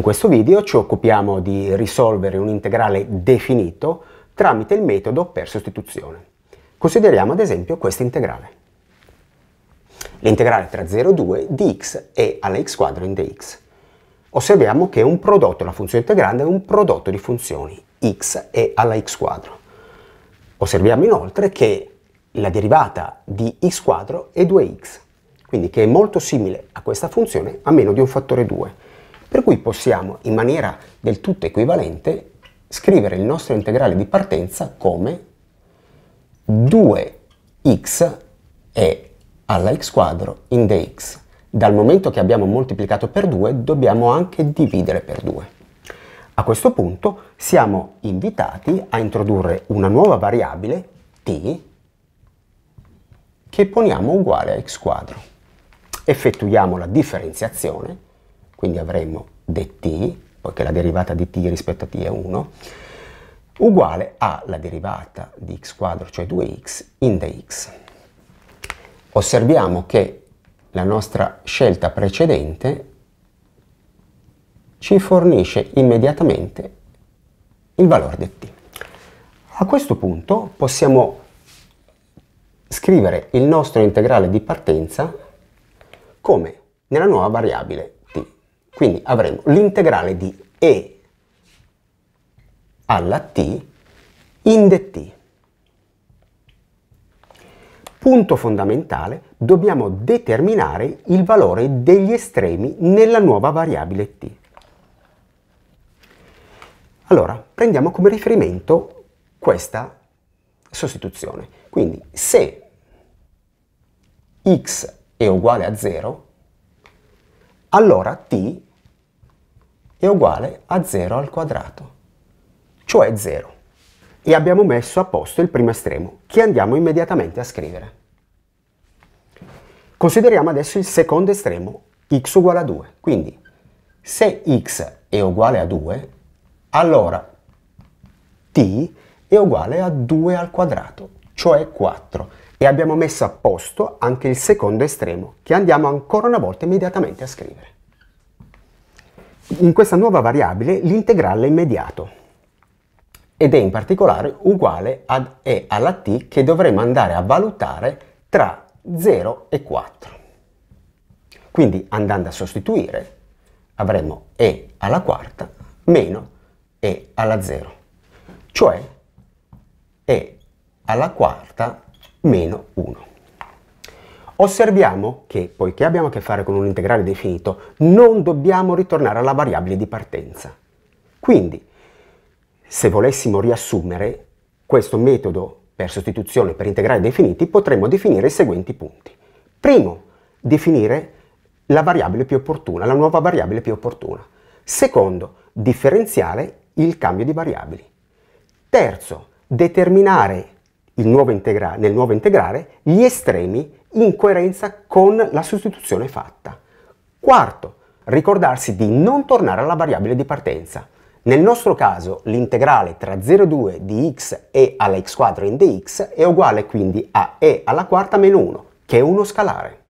In questo video ci occupiamo di risolvere un integrale definito tramite il metodo per sostituzione. Consideriamo ad esempio questo integrale. L'integrale tra 0 e 2 di x è alla x quadro in dx. Osserviamo che è un prodotto, la funzione integrale è un prodotto di funzioni x e alla x quadro. Osserviamo inoltre che la derivata di x quadro è 2x, quindi che è molto simile a questa funzione a meno di un fattore 2. Per cui possiamo in maniera del tutto equivalente scrivere il nostro integrale di partenza come 2x e alla x quadro in dx. Dal momento che abbiamo moltiplicato per 2 dobbiamo anche dividere per 2. A questo punto siamo invitati a introdurre una nuova variabile t che poniamo uguale a x quadro. Effettuiamo la differenziazione quindi avremo dt, poiché la derivata di t rispetto a t è 1, uguale alla derivata di x quadro, cioè 2x, in dx. Osserviamo che la nostra scelta precedente ci fornisce immediatamente il valore di t. A questo punto possiamo scrivere il nostro integrale di partenza come nella nuova variabile quindi avremo l'integrale di e alla t in dt. Punto fondamentale, dobbiamo determinare il valore degli estremi nella nuova variabile t. Allora, prendiamo come riferimento questa sostituzione. Quindi, se x è uguale a 0, allora t è uguale a 0 al quadrato, cioè 0. E abbiamo messo a posto il primo estremo, che andiamo immediatamente a scrivere. Consideriamo adesso il secondo estremo, x uguale a 2. Quindi, se x è uguale a 2, allora t è uguale a 2 al quadrato, cioè 4. E abbiamo messo a posto anche il secondo estremo, che andiamo ancora una volta immediatamente a scrivere in questa nuova variabile l'integrale immediato ed è in particolare uguale ad e alla t che dovremo andare a valutare tra 0 e 4. Quindi andando a sostituire avremo e alla quarta meno e alla 0, cioè e alla quarta meno 1. Osserviamo che, poiché abbiamo a che fare con un integrale definito, non dobbiamo ritornare alla variabile di partenza. Quindi, se volessimo riassumere questo metodo per sostituzione per integrali definiti, potremmo definire i seguenti punti. Primo, definire la variabile più opportuna, la nuova variabile più opportuna. Secondo, differenziare il cambio di variabili. Terzo, determinare nuovo integra- nel nuovo integrare gli estremi in coerenza con la sostituzione fatta. Quarto, ricordarsi di non tornare alla variabile di partenza. Nel nostro caso l'integrale tra 0,2 di x e alla x quadro in dx è uguale quindi a e alla quarta meno 1, che è uno scalare.